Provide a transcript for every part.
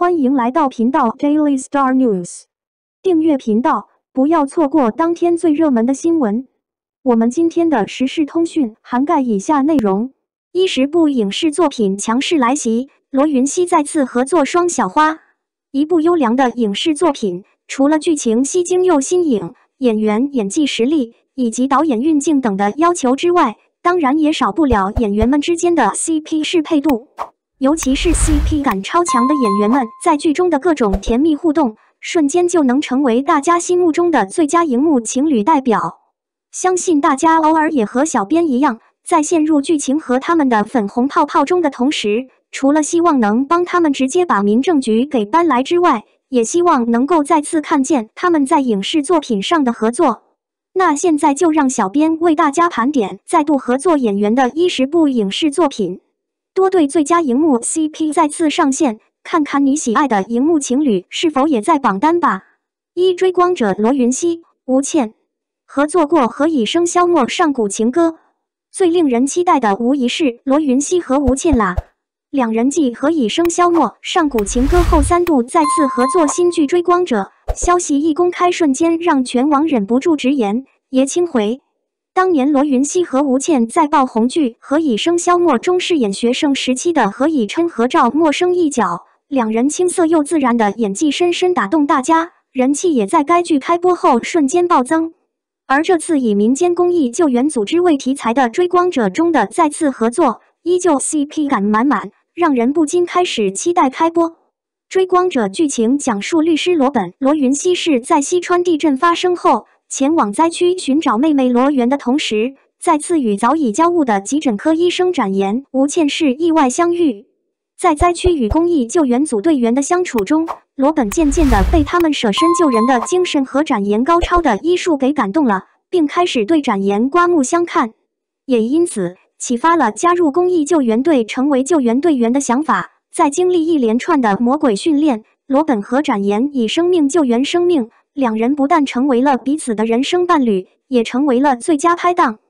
欢迎来到频道 Daily Star News，订阅频道，不要错过当天最热门的新闻。我们今天的时事通讯涵盖以下内容：一十部影视作品强势来袭，罗云熙再次合作双小花。一部优良的影视作品，除了剧情吸睛又新颖，演员演技实力以及导演运镜等的要求之外，当然也少不了演员们之间的 CP 适配度。尤其是 CP 感超强的演员们在剧中的各种甜蜜互动，瞬间就能成为大家心目中的最佳荧幕情侣代表。相信大家偶尔也和小编一样，在陷入剧情和他们的粉红泡泡中的同时，除了希望能帮他们直接把民政局给搬来之外，也希望能够再次看见他们在影视作品上的合作。那现在就让小编为大家盘点再度合作演员的一十部影视作品。多对最佳荧幕 CP 再次上线，看看你喜爱的荧幕情侣是否也在榜单吧。一追光者罗云熙、吴倩合作过《何以笙箫默》《上古情歌》，最令人期待的无疑是罗云熙和吴倩啦。两人继《何以笙箫默》《上古情歌》后三度再次合作新剧《追光者》，消息一公开，瞬间让全网忍不住直言：爷青回。当年罗云熙和吴倩在爆红剧《何以笙箫默》中饰演学生时期的何以琛和赵默笙一角，两人青涩又自然的演技深深打动大家，人气也在该剧开播后瞬间暴增。而这次以民间公益救援组织为题材的《追光者》中的再次合作，依旧 CP 感满满，让人不禁开始期待开播。《追光者》剧情讲述律师罗本罗云熙是在西川地震发生后。前往灾区寻找妹妹罗媛的同时，再次与早已交恶的急诊科医生展颜、吴倩氏意外相遇。在灾区与公益救援组队员的相处中，罗本渐渐地被他们舍身救人的精神和展颜高超的医术给感动了，并开始对展颜刮目相看，也因此启发了加入公益救援队、成为救援队员的想法。在经历一连串的魔鬼训练，罗本和展颜以生命救援生命。两人不但成为了彼此的人生伴侣，也成为了最佳拍档。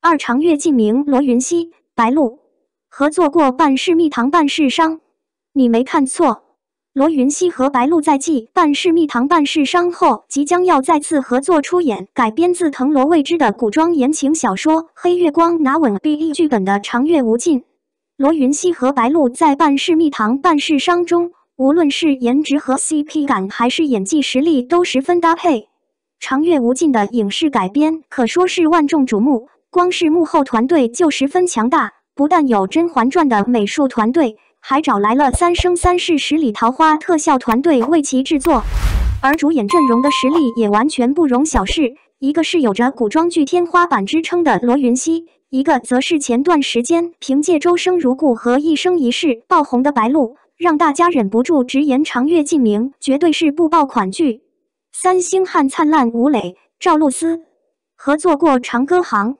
二长月烬明，罗云熙、白鹿合作过《半世蜜糖半世伤》，你没看错，罗云熙和白鹿在继《半世蜜糖半世伤》后，即将要再次合作出演改编自藤萝未知的古装言情小说《黑月光》，拿稳 B E 剧本的长月无尽。罗云熙和白鹿在《半世蜜糖半世伤》中。无论是颜值和 CP 感，还是演技实力，都十分搭配。长月无尽的影视改编可说是万众瞩目，光是幕后团队就十分强大，不但有《甄嬛传》的美术团队，还找来了《三生三世十里桃花》特效团队为其制作。而主演阵容的实力也完全不容小视，一个是有着古装剧天花板之称的罗云熙，一个则是前段时间凭借《周生如故》和《一生一世》爆红的白鹿。让大家忍不住直言《长月烬明》绝对是不爆款剧。三星汉灿烂，吴磊、赵露思合作过《长歌行》，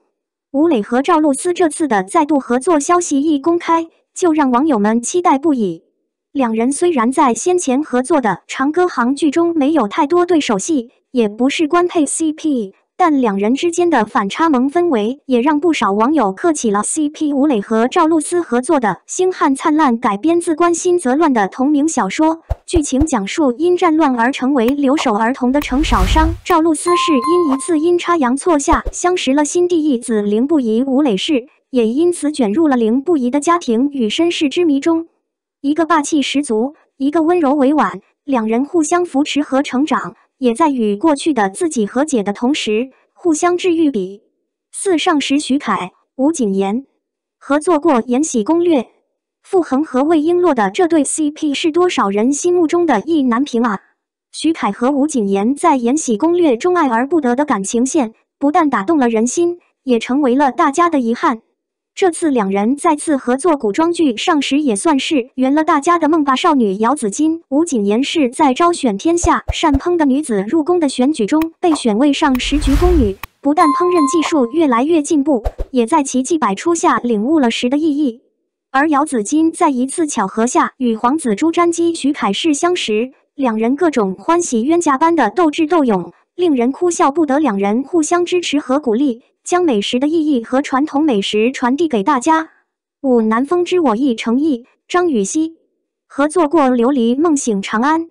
吴磊和赵露思这次的再度合作消息一公开，就让网友们期待不已。两人虽然在先前合作的《长歌行》剧中没有太多对手戏，也不是官配 CP。但两人之间的反差萌氛围，也让不少网友嗑起了 CP。吴磊和赵露思合作的《星汉灿烂》，改编自关心则乱的同名小说。剧情讲述因战乱而成为留守儿童的程少商，赵露思是因一次阴差阳错下相识了新帝义子凌不疑，吴磊是也因此卷入了凌不疑的家庭与身世之谜中。一个霸气十足，一个温柔委婉，两人互相扶持和成长。也在与过去的自己和解的同时，互相治愈。比四上时，徐凯、吴谨言合作过《延禧攻略》，傅恒和魏璎珞的这对 CP 是多少人心目中的意难平啊！徐凯和吴谨言在《延禧攻略》中爱而不得的感情线，不但打动了人心，也成为了大家的遗憾。这次两人再次合作古装剧，上时，也算是圆了大家的梦吧。少女姚子金、吴谨言是在招选天下善烹的女子入宫的选举中被选为上十局宫女，不但烹饪技术越来越进步，也在奇迹百出下领悟了食的意义。而姚子金在一次巧合下与皇子朱瞻基、徐凯世相识，两人各种欢喜冤家般的斗智斗勇，令人哭笑不得。两人互相支持和鼓励。将美食的意义和传统美食传递给大家。五南风知我意，成意、张雨曦合作过《琉璃》《梦醒长安》，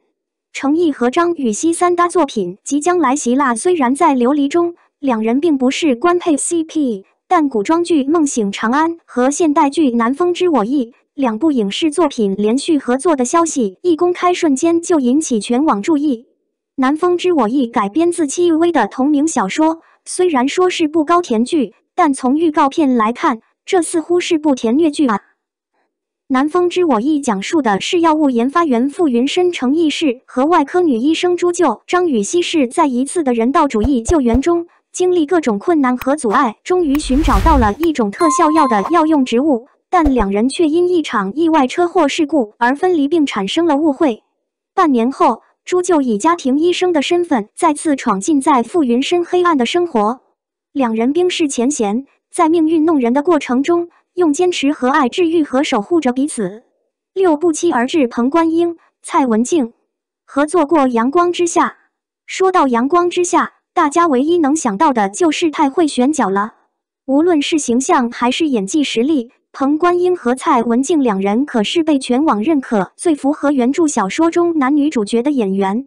成意和张雨曦三搭作品即将来袭啦！虽然在《琉璃》中两人并不是官配 CP，但古装剧《梦醒长安》和现代剧《南风知我意》两部影视作品连续合作的消息一公开，瞬间就引起全网注意。《南风知我意》改编自戚薇的同名小说。虽然说是部高甜剧，但从预告片来看，这似乎是部甜虐剧啊。《南风知我意》讲述的是药物研发员傅云深程义士和外科女医生朱鹫张雨希是在一次的人道主义救援中，经历各种困难和阻碍，终于寻找到了一种特效药的药用植物，但两人却因一场意外车祸事故而分离，并产生了误会。半年后。朱就以家庭医生的身份再次闯进在傅云深黑暗的生活，两人冰释前嫌，在命运弄人的过程中，用坚持和爱治愈和守护着彼此。六不期而至，彭冠英、蔡文静合作过《阳光之下》。说到《阳光之下》，大家唯一能想到的就是太会选角了，无论是形象还是演技实力。彭冠英和蔡文静两人可是被全网认可最符合原著小说中男女主角的演员。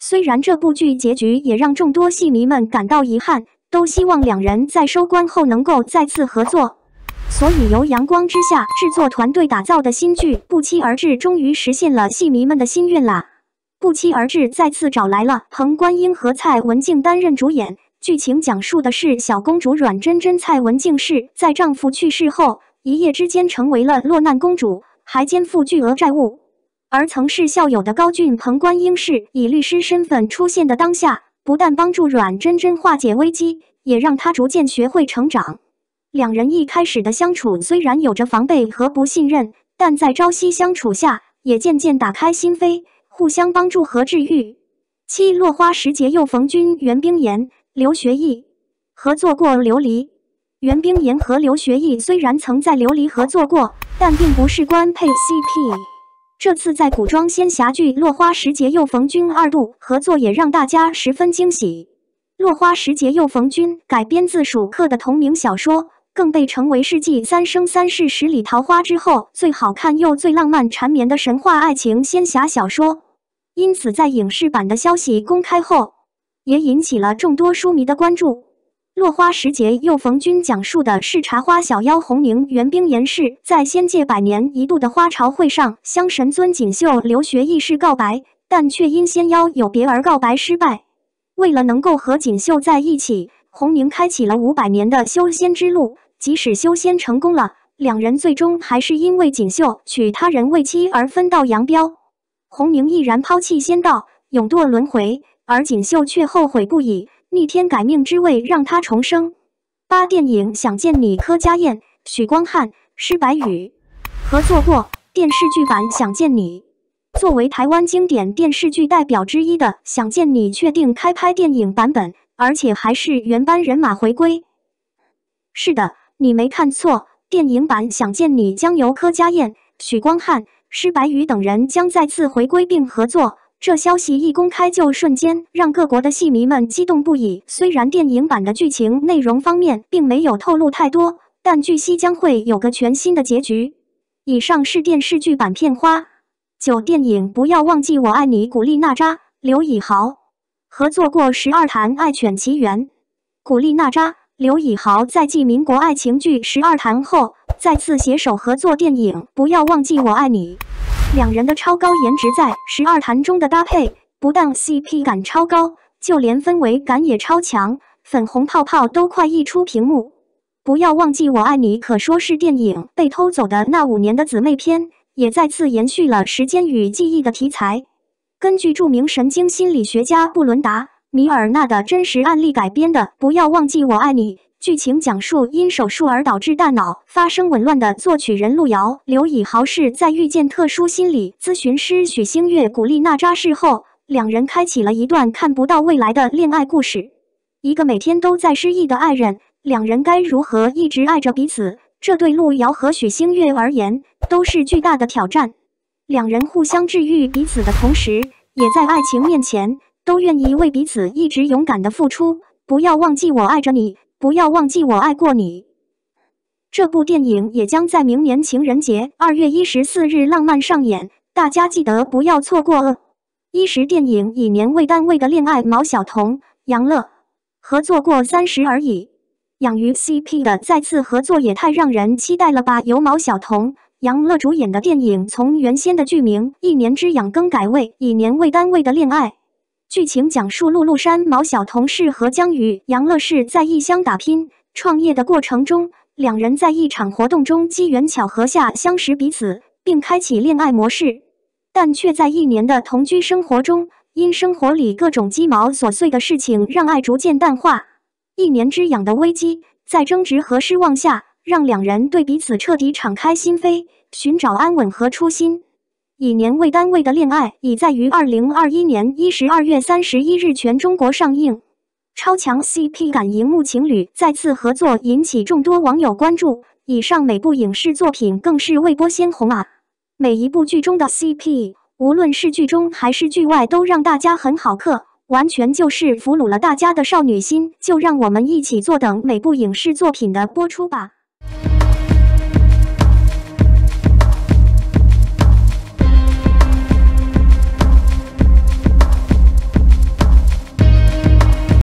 虽然这部剧结局也让众多戏迷们感到遗憾，都希望两人在收官后能够再次合作。所以由阳光之下制作团队打造的新剧《不期而至》终于实现了戏迷们的心愿啦！《不期而至》再次找来了彭冠英和蔡文静担任主演，剧情讲述的是小公主阮珍珍，蔡文静是在丈夫去世后。一夜之间成为了落难公主，还肩负巨额债务。而曾是校友的高俊、彭冠英是以律师身份出现的当下，不但帮助阮珍珍化解危机，也让她逐渐学会成长。两人一开始的相处虽然有着防备和不信任，但在朝夕相处下，也渐渐打开心扉，互相帮助和治愈。七落花时节又逢君，袁冰妍、刘学义合作过《琉璃》。袁冰妍和刘学义虽然曾在《琉璃》合作过，但并不是官配 CP。这次在古装仙侠剧《落花时节又逢君》二度合作，也让大家十分惊喜。《落花时节又逢君》改编自蜀客的同名小说，更被称为世纪三生三世十里桃花之后最好看又最浪漫缠绵的神话爱情仙侠小说。因此，在影视版的消息公开后，也引起了众多书迷的关注。落花时节又逢君讲述的是茶花小妖红凝元冰严氏，在仙界百年一度的花朝会上，香神尊锦绣留学一事告白，但却因仙妖有别而告白失败。为了能够和锦绣在一起，红凝开启了五百年的修仙之路。即使修仙成功了，两人最终还是因为锦绣娶他人为妻而分道扬镳。红凝毅然抛弃仙道，永堕轮回，而锦绣却后悔不已。逆天改命之位，让他重生。八电影想见你，柯佳燕、许光汉、施白宇合作过电视剧版《想见你》。作为台湾经典电视剧代表之一的《想见你》，确定开拍电影版本，而且还是原班人马回归。是的，你没看错，电影版《想见你》将由柯佳燕、许光汉、施白宇等人将再次回归并合作。这消息一公开，就瞬间让各国的戏迷们激动不已。虽然电影版的剧情内容方面并没有透露太多，但据悉将会有个全新的结局。以上是电视剧版片花。九电影不要忘记我爱你，古力娜扎、刘以豪合作过《十二弹爱犬奇缘》。古力娜扎、刘以豪在继民国爱情剧《十二弹后，再次携手合作电影《不要忘记我爱你》。两人的超高颜值在十二谭中的搭配，不但 CP 感超高，就连氛围感也超强，粉红泡泡都快溢出屏幕。不要忘记我爱你，可说是电影被偷走的那五年的姊妹篇，也再次延续了时间与记忆的题材。根据著名神经心理学家布伦达·米尔纳的真实案例改编的《不要忘记我爱你》。剧情讲述因手术而导致大脑发生紊乱的作曲人路遥，刘以豪是在遇见特殊心理咨询师许星月、古力娜扎事后，两人开启了一段看不到未来的恋爱故事。一个每天都在失忆的爱人，两人该如何一直爱着彼此？这对路遥和许星月而言都是巨大的挑战。两人互相治愈彼此的同时，也在爱情面前都愿意为彼此一直勇敢的付出。不要忘记我爱着你。不要忘记我爱过你。这部电影也将在明年情人节二月一十四日浪漫上演，大家记得不要错过。一时电影以年为单位的恋爱，毛晓彤、杨乐合作过《三十而已》，养鱼 CP 的再次合作也太让人期待了吧！由毛晓彤、杨乐主演的电影，从原先的剧名《一年之痒》更改为《以年为单位的恋爱》。剧情讲述陆陆山毛晓彤是和江宇杨乐士在异乡打拼创业的过程中，两人在一场活动中机缘巧合下相识彼此，并开启恋爱模式。但却在一年的同居生活中，因生活里各种鸡毛琐碎的事情，让爱逐渐淡化。一年之痒的危机，在争执和失望下，让两人对彼此彻底敞开心扉，寻找安稳和初心。以年为单位的恋爱，已在于二零二一年一十二月三十一日全中国上映。超强 CP 感荧幕情侣再次合作，引起众多网友关注。以上每部影视作品更是未播先红啊！每一部剧中的 CP，无论是剧中还是剧外，都让大家很好嗑，完全就是俘虏了大家的少女心。就让我们一起坐等每部影视作品的播出吧。